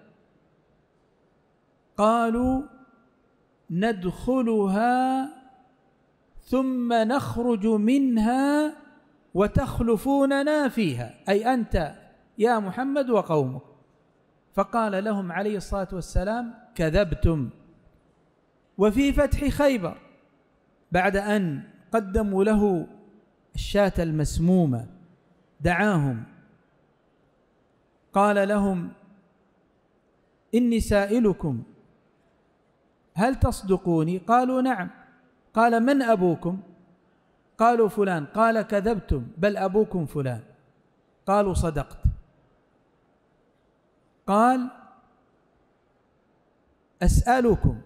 قالوا ندخلها ثم نخرج منها وتخلفوننا فيها اي انت يا محمد وقومك فقال لهم عليه الصلاه والسلام كذبتم وفي فتح خيبر بعد ان قدموا له الشاة المسمومة دعاهم قال لهم إني سائلكم هل تصدقوني قالوا نعم قال من أبوكم قالوا فلان قال كذبتم بل أبوكم فلان قالوا صدقت قال أسألكم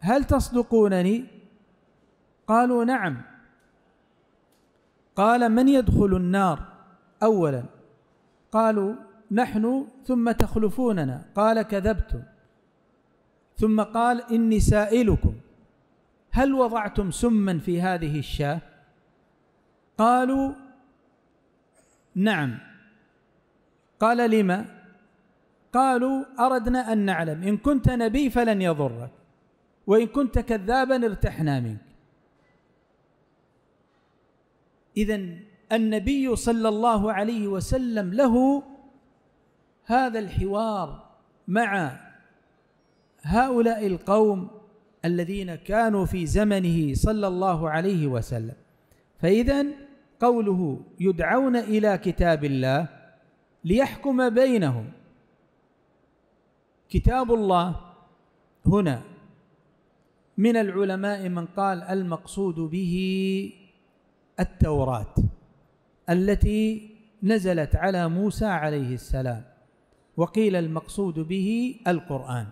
هل تصدقونني قالوا نعم قال من يدخل النار أولا قالوا نحن ثم تخلفوننا قال كذبتم ثم قال إني سائلكم هل وضعتم سما في هذه الشاة قالوا نعم قال لما قالوا أردنا أن نعلم إن كنت نبي فلن يضرك وإن كنت كذابا ارتحنا منك إذا النبي صلى الله عليه وسلم له هذا الحوار مع هؤلاء القوم الذين كانوا في زمنه صلى الله عليه وسلم فإذا قوله يدعون إلى كتاب الله ليحكم بينهم كتاب الله هنا من العلماء من قال المقصود به التوراة التي نزلت على موسى عليه السلام وقيل المقصود به القرآن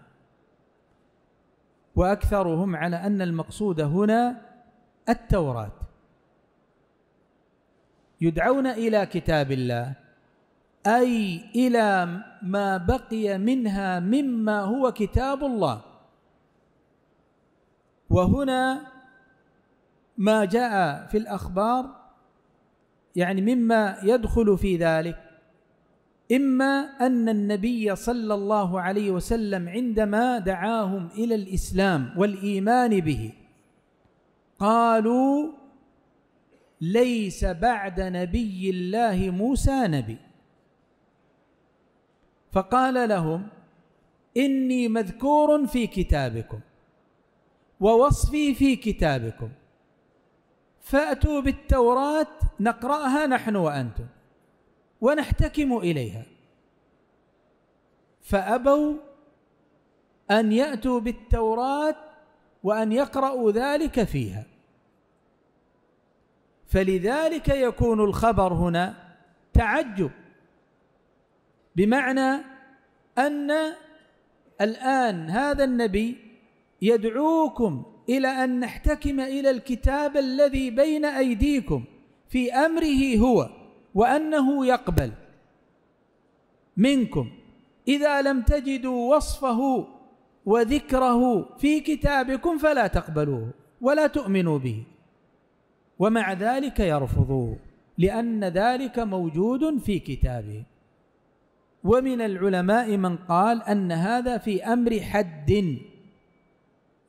وأكثرهم على أن المقصود هنا التوراة يدعون إلى كتاب الله أي إلى ما بقي منها مما هو كتاب الله وهنا ما جاء في الأخبار يعني مما يدخل في ذلك إما أن النبي صلى الله عليه وسلم عندما دعاهم إلى الإسلام والإيمان به قالوا ليس بعد نبي الله موسى نبي فقال لهم إني مذكور في كتابكم ووصفي في كتابكم فأتوا بالتوراة نقرأها نحن وأنتم ونحتكم إليها فأبوا أن يأتوا بالتوراة وأن يقرأوا ذلك فيها فلذلك يكون الخبر هنا تعجب بمعنى أن الآن هذا النبي يدعوكم إلى أن نحتكم إلى الكتاب الذي بين أيديكم في أمره هو وأنه يقبل منكم إذا لم تجدوا وصفه وذكره في كتابكم فلا تقبلوه ولا تؤمنوا به ومع ذلك يرفضوه لأن ذلك موجود في كتابه ومن العلماء من قال أن هذا في أمر حد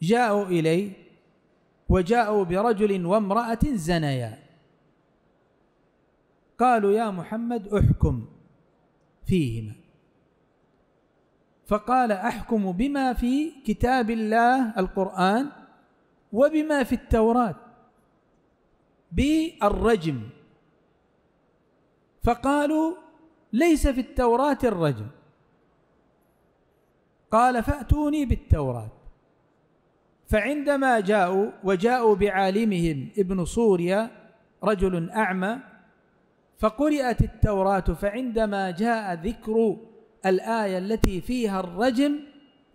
جاءوا إليه وجاءوا برجل وامرأة زنيا قالوا يا محمد احكم فيهما فقال احكم بما في كتاب الله القران وبما في التوراه بالرجم فقالوا ليس في التوراه الرجم قال فاتوني بالتوراه فعندما جاءوا وجاءوا بعالمهم ابن سوريا رجل اعمى فقرئت التوراة فعندما جاء ذكر الآية التي فيها الرجم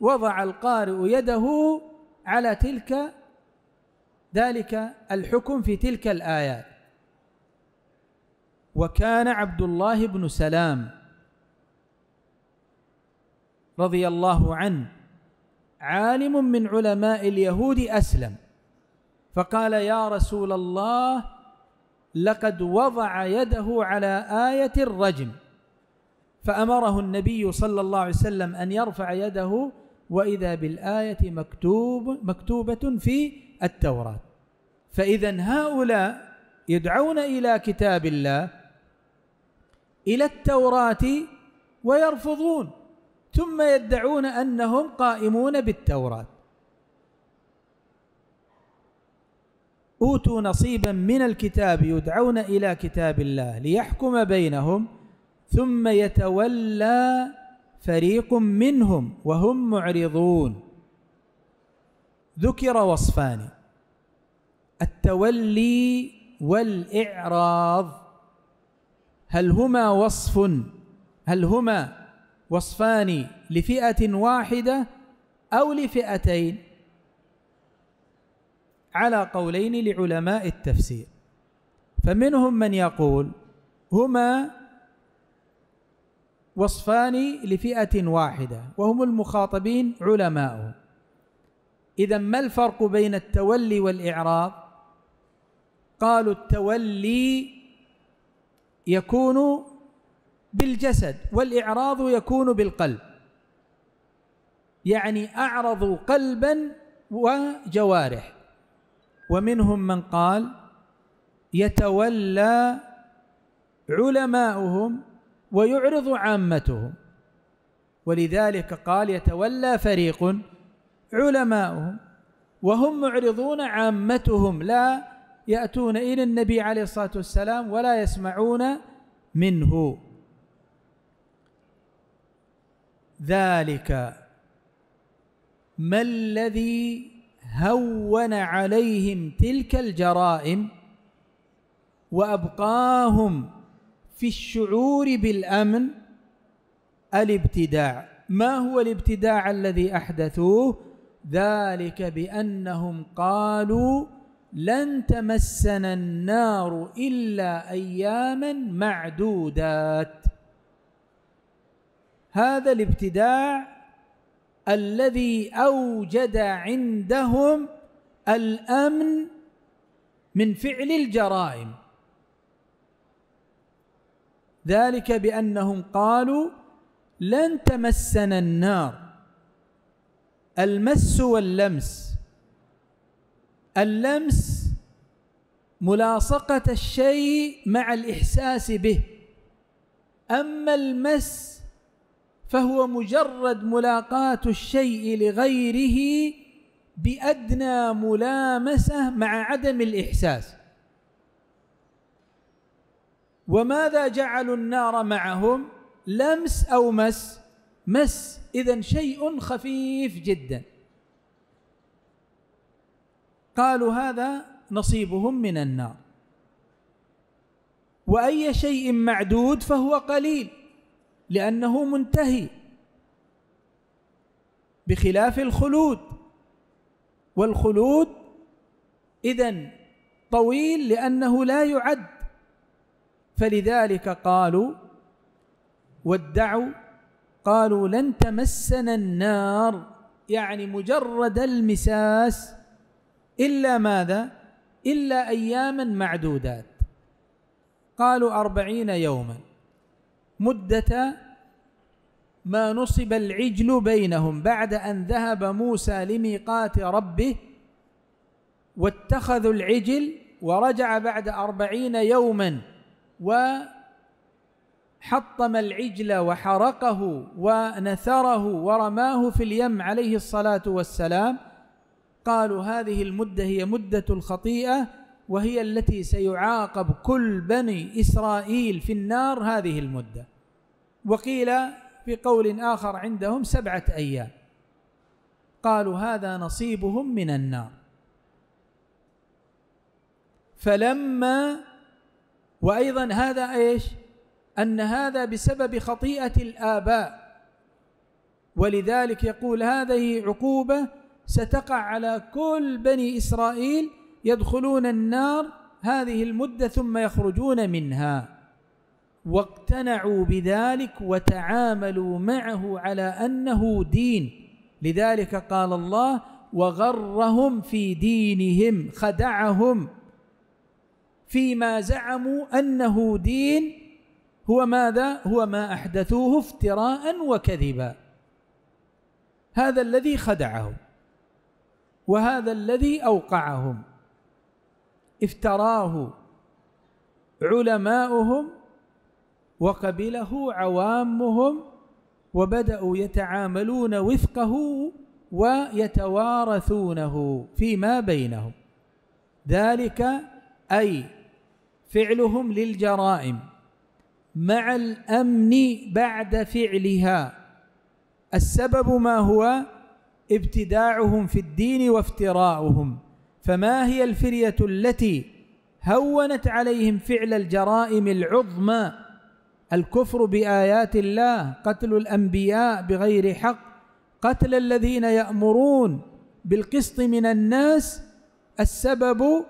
وضع القارئ يده على تلك ذلك الحكم في تلك الآيات وكان عبد الله بن سلام رضي الله عنه عالم من علماء اليهود أسلم فقال يا رسول الله لقد وضع يده على آية الرجم فأمره النبي صلى الله عليه وسلم أن يرفع يده وإذا بالآية مكتوب مكتوبة في التوراة فإذا هؤلاء يدعون إلى كتاب الله إلى التوراة ويرفضون ثم يدعون أنهم قائمون بالتوراة أوتوا نصيبا من الكتاب يدعون إلى كتاب الله ليحكم بينهم ثم يتولى فريق منهم وهم معرضون ذكر وصفان التولي والإعراض هل هما وصف هل هما وصفان لفئة واحدة أو لفئتين على قولين لعلماء التفسير فمنهم من يقول هما وصفان لفئة واحدة وهم المخاطبين علماؤهم إذا ما الفرق بين التولي والإعراض؟ قالوا التولي يكون بالجسد والإعراض يكون بالقلب يعني أعرضوا قلبا وجوارح ومنهم من قال يتولى علماؤهم ويعرض عامتهم ولذلك قال يتولى فريق علماؤهم وهم معرضون عامتهم لا يأتون إلى النبي عليه الصلاة والسلام ولا يسمعون منه ذلك ما الذي هون عليهم تلك الجرائم وأبقاهم في الشعور بالأمن الابتداع ما هو الابتداع الذي أحدثوه ذلك بأنهم قالوا لن تمسنا النار إلا أياما معدودات هذا الابتداع الذي أوجد عندهم الأمن من فعل الجرائم ذلك بأنهم قالوا لن تمسنا النار المس واللمس اللمس ملاصقة الشيء مع الإحساس به أما المس فهو مجرد ملاقاة الشيء لغيره بأدنى ملامسة مع عدم الإحساس وماذا جعلوا النار معهم لمس أو مس مس إذا شيء خفيف جدا قالوا هذا نصيبهم من النار وأي شيء معدود فهو قليل لأنه منتهي بخلاف الخلود والخلود إذا طويل لأنه لا يعد فلذلك قالوا وادعوا قالوا لن تمسنا النار يعني مجرد المساس إلا ماذا؟ إلا أياما معدودات قالوا أربعين يوما مدة ما نصب العجل بينهم بعد أن ذهب موسى لميقات ربه واتخذوا العجل ورجع بعد أربعين يوما وحطم العجل وحرقه ونثره ورماه في اليم عليه الصلاة والسلام قالوا هذه المدة هي مدة الخطيئة وهي التي سيعاقب كل بني إسرائيل في النار هذه المدة وقيل في قول آخر عندهم سبعة أيام قالوا هذا نصيبهم من النار فلما وأيضا هذا إيش أن هذا بسبب خطيئة الآباء ولذلك يقول هذه عقوبة ستقع على كل بني إسرائيل يدخلون النار هذه المدة ثم يخرجون منها واقتنعوا بذلك وتعاملوا معه على أنه دين لذلك قال الله وغرهم في دينهم خدعهم فيما زعموا أنه دين هو ماذا؟ هو ما أحدثوه افتراء وكذبا هذا الذي خدعهم وهذا الذي أوقعهم افتراه علماؤهم وقبله عوامهم وبداوا يتعاملون وفقه ويتوارثونه فيما بينهم ذلك اي فعلهم للجرائم مع الامن بعد فعلها السبب ما هو ابتداعهم في الدين وافتراؤهم فما هي الفرية التي هونت عليهم فعل الجرائم العظمى الكفر بآيات الله قتل الأنبياء بغير حق قتل الذين يأمرون بالقسط من الناس السبب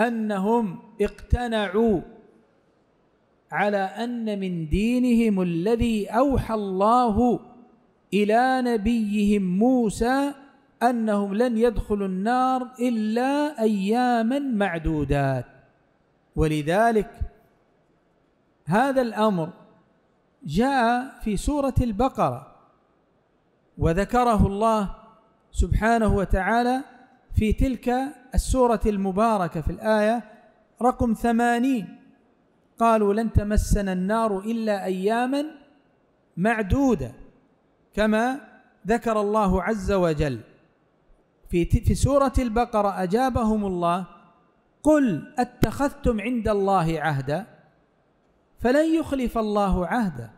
أنهم اقتنعوا على أن من دينهم الذي أوحى الله إلى نبيهم موسى أنهم لن يدخلوا النار إلا أياما معدودات ولذلك هذا الأمر جاء في سورة البقرة وذكره الله سبحانه وتعالى في تلك السورة المباركة في الآية رقم ثمانين قالوا لن تمسنا النار إلا أياما معدودة كما ذكر الله عز وجل في في سورة البقرة أجابهم الله قل اتخذتم عند الله عهدا فلن يخلف الله عهدا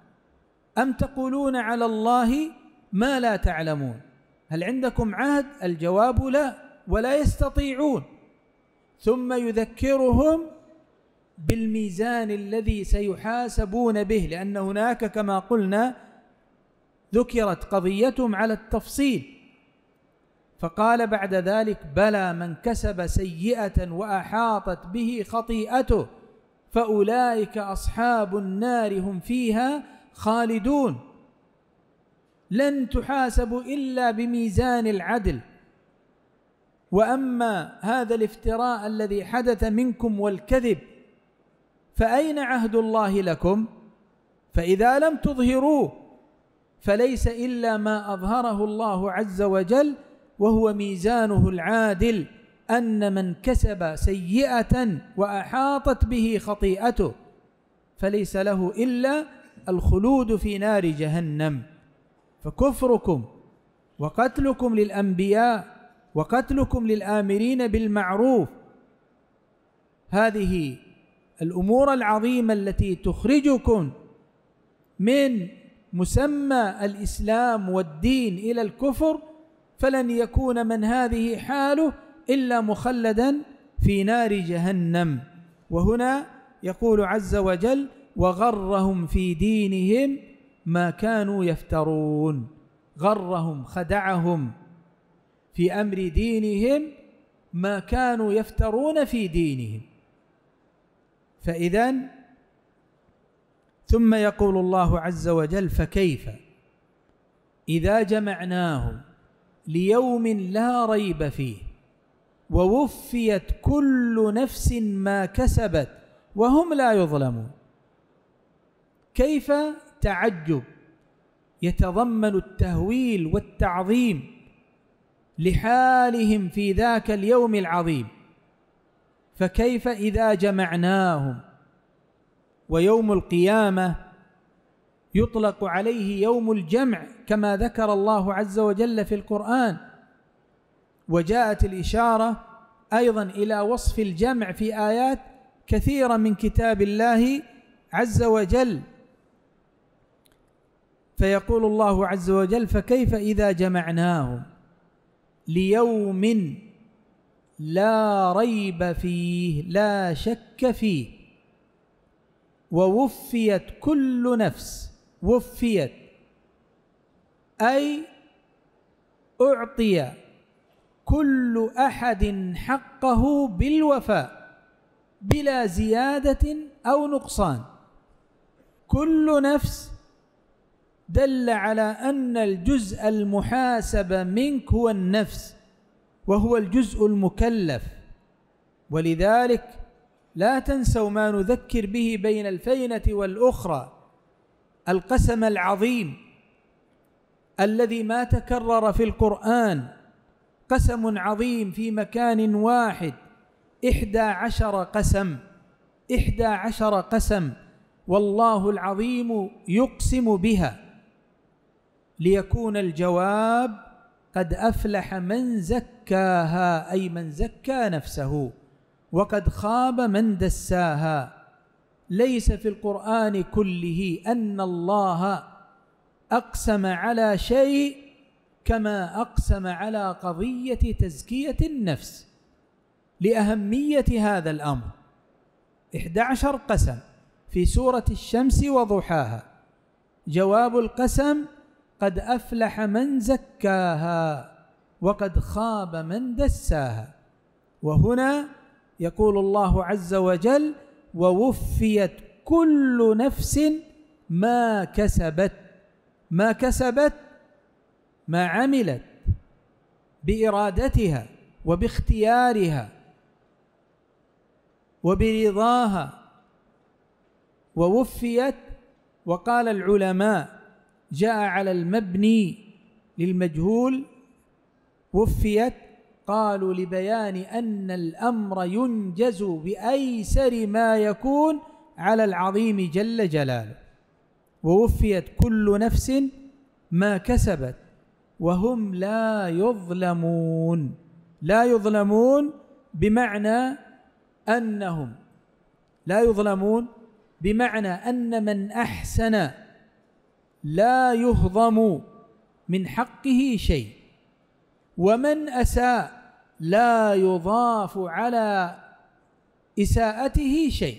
أم تقولون على الله ما لا تعلمون هل عندكم عهد الجواب لا ولا يستطيعون ثم يذكرهم بالميزان الذي سيحاسبون به لأن هناك كما قلنا ذكرت قضيتهم على التفصيل فقال بعد ذلك بلى من كسب سيئه واحاطت به خطيئته فاولئك اصحاب النار هم فيها خالدون لن تحاسب الا بميزان العدل واما هذا الافتراء الذي حدث منكم والكذب فاين عهد الله لكم فاذا لم تظهروه فليس الا ما اظهره الله عز وجل وهو ميزانه العادل أن من كسب سيئة وأحاطت به خطيئته فليس له إلا الخلود في نار جهنم فكفركم وقتلكم للأنبياء وقتلكم للآمرين بالمعروف هذه الأمور العظيمة التي تخرجكم من مسمى الإسلام والدين إلى الكفر فلن يكون من هذه حاله إلا مخلدا في نار جهنم وهنا يقول عز وجل وغرهم في دينهم ما كانوا يفترون غرهم خدعهم في أمر دينهم ما كانوا يفترون في دينهم فإذا ثم يقول الله عز وجل فكيف إذا جمعناهم ليوم لا ريب فيه ووفيت كل نفس ما كسبت وهم لا يظلمون كيف تعجب يتضمن التهويل والتعظيم لحالهم في ذاك اليوم العظيم فكيف إذا جمعناهم ويوم القيامة يطلق عليه يوم الجمع كما ذكر الله عز وجل في القرآن وجاءت الإشارة أيضا إلى وصف الجمع في آيات كثيرة من كتاب الله عز وجل فيقول الله عز وجل فكيف إذا جمعناهم ليوم لا ريب فيه لا شك فيه ووفيت كل نفس وفيت أي أعطي كل أحد حقه بالوفاء بلا زيادة أو نقصان كل نفس دل على أن الجزء المحاسب منك هو النفس وهو الجزء المكلف ولذلك لا تنسوا ما نذكر به بين الفينة والأخرى القسم العظيم الذي ما تكرر في القرآن قسم عظيم في مكان واحد إحدى عشر قسم إحدى عشر قسم والله العظيم يقسم بها ليكون الجواب قد أفلح من زكاها أي من زكى نفسه وقد خاب من دساها ليس في القرآن كله أن الله أقسم على شيء كما أقسم على قضية تزكية النفس لأهمية هذا الأمر 11 قسم في سورة الشمس وضحاها جواب القسم قد أفلح من زكاها وقد خاب من دساها وهنا يقول الله عز وجل ووفيت كل نفس ما كسبت ما كسبت ما عملت بارادتها وباختيارها وبرضاها ووفيت وقال العلماء جاء على المبني للمجهول وفيت قالوا لبيان أن الأمر ينجز بأيسر ما يكون على العظيم جل جلاله ووفيت كل نفس ما كسبت وهم لا يظلمون لا يظلمون بمعنى أنهم لا يظلمون بمعنى أن من أحسن لا يهضم من حقه شيء ومن أساء لا يضاف على إساءته شيء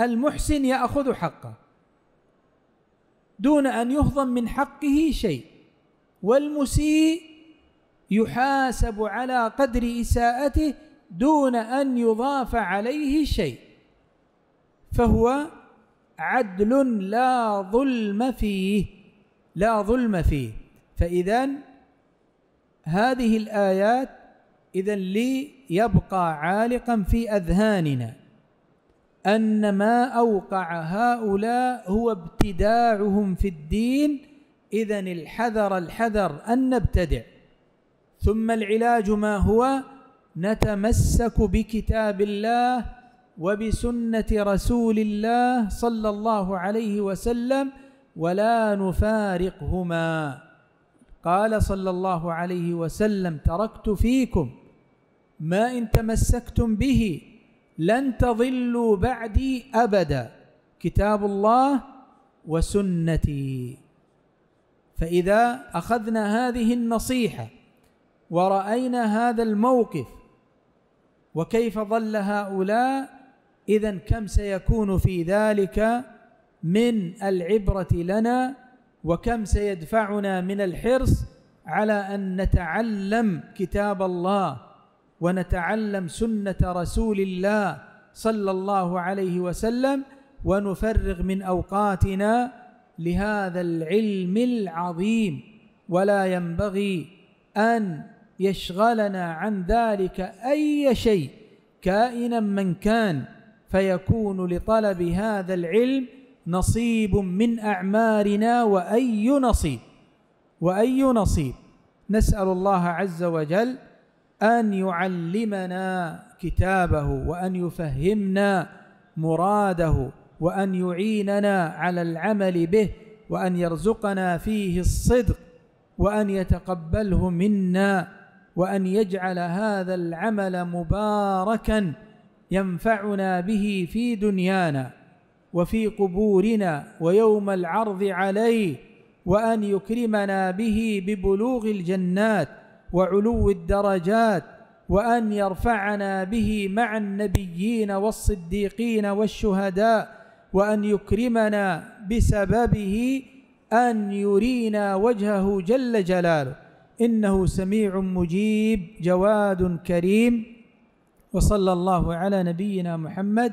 المحسن يأخذ حقه دون أن يهضم من حقه شيء والمسيء يحاسب على قدر إساءته دون أن يضاف عليه شيء فهو عدل لا ظلم فيه لا ظلم فيه فإذا هذه الآيات إذا ليبقى عالقا في أذهاننا أن ما أوقع هؤلاء هو ابتداعهم في الدين إذا الحذر الحذر أن نبتدع ثم العلاج ما هو نتمسك بكتاب الله وبسنة رسول الله صلى الله عليه وسلم ولا نفارقهما قال صلى الله عليه وسلم تركت فيكم ما إن تمسكتم به لن تضلوا بعدي أبدا كتاب الله وسنتي فإذا أخذنا هذه النصيحة ورأينا هذا الموقف وكيف ضل هؤلاء إذا كم سيكون في ذلك من العبرة لنا وكم سيدفعنا من الحرص على أن نتعلم كتاب الله ونتعلم سنة رسول الله صلى الله عليه وسلم ونفرغ من أوقاتنا لهذا العلم العظيم ولا ينبغي أن يشغلنا عن ذلك أي شيء كائنا من كان فيكون لطلب هذا العلم نصيب من أعمارنا وأي نصيب وأي نصيب نسأل الله عز وجل أن يعلمنا كتابه وأن يفهمنا مراده وأن يعيننا على العمل به وأن يرزقنا فيه الصدق وأن يتقبله منا وأن يجعل هذا العمل مباركا ينفعنا به في دنيانا وفي قبورنا ويوم العرض عليه وان يكرمنا به ببلوغ الجنات وعلو الدرجات وان يرفعنا به مع النبيين والصديقين والشهداء وان يكرمنا بسببه ان يرينا وجهه جل جلاله انه سميع مجيب جواد كريم وصلى الله على نبينا محمد